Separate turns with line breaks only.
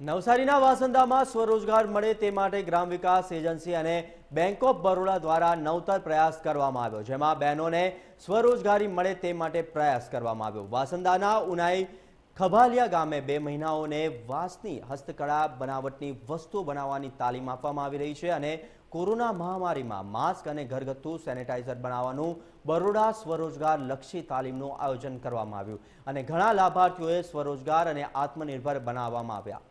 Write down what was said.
નવસારીના વાસંદામાં સ્વરોજગાર મળે તે માટે ગ્રામ વિકાસ એજન્સી અને બેંક ઓફ બરોડા દ્વારા નવતર પ્રયાસ કરવામાં આવ્યો જેમાં બહેનોને સ્વરોજગારી મળે તે માટે પ્રયાસ કરવામાં આવ્યો વાસંદાના ઉનાઈ ખભાલિયા ગામે બે મહિનાઓને વાંસની હસ્તકળા બનાવટની વસ્તુ બનાવવાની તાલીમ આપવામાં આવી રહી છે અને કોરોના મહામારીમાં માસ્ક અને ઘરગથ્થુ સેનેટાઇઝર બનાવવાનું બરોડા સ્વરોજગાર લક્ષી તાલીમનું આયોજન કરવામાં આવ્યું અને ઘણા લાભાર્થીઓએ સ્વરોજગાર અને આત્મનિર્ભર બનાવવામાં આવ્યા